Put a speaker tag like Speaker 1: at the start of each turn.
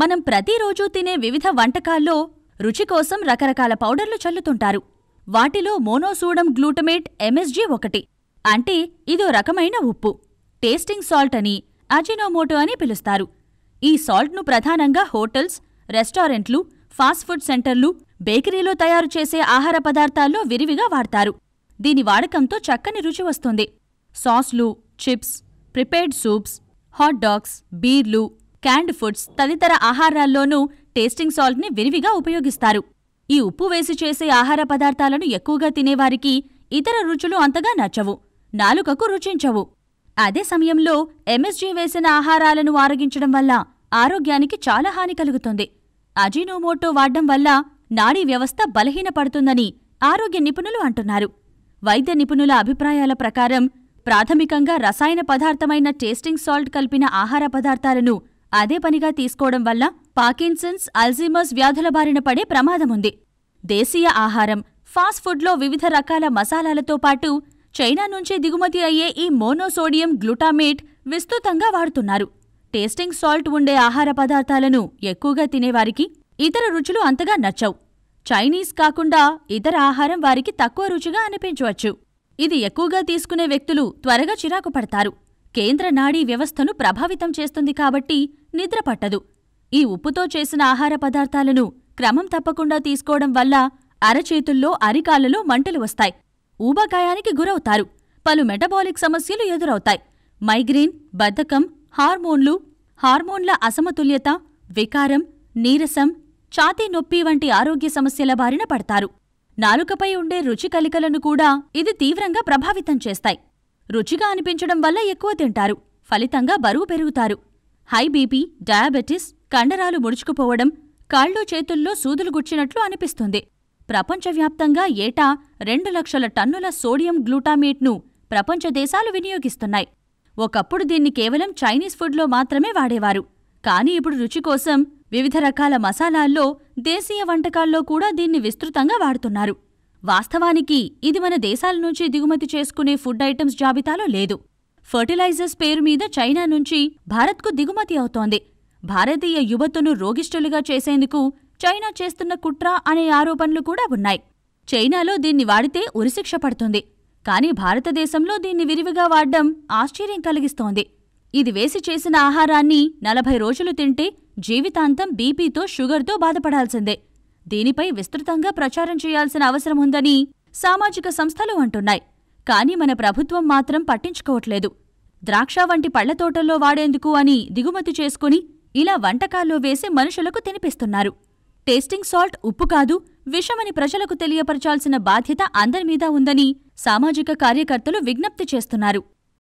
Speaker 1: మనం ప్రతిరోజూ తినే వివిధ వంటకాల్లో రుచి కోసం రకరకాల పౌడర్లు చల్లుతుంటారు వాటిలో మోనోసూడం గ్లూటమేట్ ఎంఎస్జీ ఒకటి అంటే ఇదో రకమైన ఉప్పు టేస్టింగ్ సాల్ట్ అని అజినోమోటో అని పిలుస్తారు ఈ సాల్ట్ను ప్రధానంగా హోటల్స్ రెస్టారెంట్లు ఫాస్ట్ ఫుడ్ సెంటర్లు బేకరీలో తయారు చేసే ఆహార పదార్థాల్లో విరివిగా వాడతారు దీని వాడకంతో చక్కని రుచి వస్తుంది సాస్లు chips prepared soups hot dogs బీర్లు క్యాండ్ ఫుడ్స్ తదితర ఆహారాల్లోనూ టేస్టింగ్ సాల్ట్ని విరివిగా ఉపయోగిస్తారు ఈ ఉప్పు వేసి చేసే ఆహార పదార్థాలను ఎక్కువగా తినేవారికి ఇతర రుచులు అంతగా నచ్చవు నాలుకకు రుచించవు అదే సమయంలో ఎంఎస్జీ వేసిన ఆహారాలను ఆరగించడం వల్ల ఆరోగ్యానికి చాలా హాని కలుగుతుంది అజీనోమోటో వాడడం వల్ల నాడీ వ్యవస్థ బలహీనపడుతుందని ఆరోగ్య నిపుణులు అంటున్నారు వైద్య నిపుణుల అభిప్రాయాల ప్రకారం ప్రాథమికంగా రసాయన పదార్థమైన టేస్టింగ్ సాల్ట్ కలిపిన ఆహార పదార్థాలను అదే పనిగా తీసుకోవడం వల్ల పాకిన్సన్స్ అల్జీమర్స్ వ్యాధుల బారిన పడే ప్రమాదముంది దేశీయ ఆహారం ఫాస్ట్ ఫుడ్లో వివిధ రకాల మసాలాలతో పాటు చైనా నుంచే దిగుమతి అయ్యే ఈ మోనోసోడియం గ్లూటామేట్ విస్తృతంగా వాడుతున్నారు టేస్టింగ్ సాల్ట్ ఉండే ఆహార పదార్థాలను ఎక్కువగా తినేవారికి ఇతర రుచులు అంతగా నచ్చవు చైనీస్ కాకుండా ఇతర ఆహారం వారికి తక్కువ రుచిగా అనిపించవచ్చు ఇది ఎక్కువగా తీసుకునే వ్యక్తులు త్వరగా చిరాకు పడతారు కేంద్ర నాడీ వ్యవస్థను ప్రభావితం చేస్తుంది కాబట్టి నిద్రపట్టదు ఈ ఉప్పుతో చేసిన ఆహార పదార్థాలను క్రమం తప్పకుండా తీసుకోవడం వల్ల అరచేతుల్లో అరికాలలో మంటలు వస్తాయి ఊబకాయానికి గురవుతారు పలు మెటబాలిక్ సమస్యలు ఎదురవుతాయి మైగ్రేన్ బద్ధకం హార్మోన్లు హార్మోన్ల అసమతుల్యత వికారం నీరసం ఛాతీ నొప్పి వంటి ఆరోగ్య సమస్యల బారిన పడతారు నాలుకపై ఉండే రుచి కలికలను కూడా ఇది తీవ్రంగా ప్రభావితం చేస్తాయి రుచిగా అనిపించడం వల్ల ఎక్కువ తింటారు ఫలితంగా బరువు పెరుగుతారు హై బీపీ డయాబెటిస్ కండరాలు ముడుచుకుపోవడం కాళ్ళు చేతుల్లో సూదులు గుచ్చినట్లు అనిపిస్తుంది ప్రపంచవ్యాప్తంగా ఏటా రెండు లక్షల టన్నుల సోడియం గ్లూటామేట్ను ప్రపంచ దేశాలు వినియోగిస్తున్నాయి ఒకప్పుడు దీన్ని కేవలం చైనీస్ ఫుడ్లో మాత్రమే వాడేవారు కానీ ఇప్పుడు రుచి కోసం వివిధ రకాల మసాలాల్లో దేశీయ వంటకాల్లో కూడా దీన్ని విస్తృతంగా వాడుతున్నారు వాస్తవానికి ఇది మన దేశాల నుంచి దిగుమతి చేసుకునే ఫుడ్ ఐటమ్స్ జాబితాలో లేదు ఫర్టిలైజర్స్ పేరు మీద చైనా నుంచి భారత్కు దిగుమతి అవుతోంది భారతీయ యువతను రోగిష్ఠులుగా చేసేందుకు చైనా చేస్తున్న కుట్ర అనే ఆరోపణలు కూడా ఉన్నాయి చైనాలో దీన్ని వాడితే ఉరిశిక్ష పడుతుంది కానీ భారతదేశంలో దీన్ని విరివిగా వాడడం ఆశ్చర్యం కలిగిస్తోంది ఇది వేసి చేసిన ఆహారాన్ని నలభై రోజులు తింటే జీవితాంతం బీపీతో షుగర్తో బాధపడాల్సిందే దీనిపై విస్తృతంగా ప్రచారం చేయాల్సిన అవసరముందని సామాజిక సంస్థలు అంటున్నాయి కానీ మన ప్రభుత్వం మాత్రం పట్టించుకోవట్లేదు ద్రాక్ష వంటి పళ్లతోటల్లో వాడేందుకు అని దిగుమతి చేసుకుని ఇలా వంటకాల్లో వేసి మనుషులకు తినిపిస్తున్నారు టేస్టింగ్ సాల్ట్ ఉప్పు కాదు విషమని ప్రజలకు తెలియపరచాల్సిన బాధ్యత అందరిమీద ఉందని సామాజిక కార్యకర్తలు విజ్ఞప్తి చేస్తున్నారు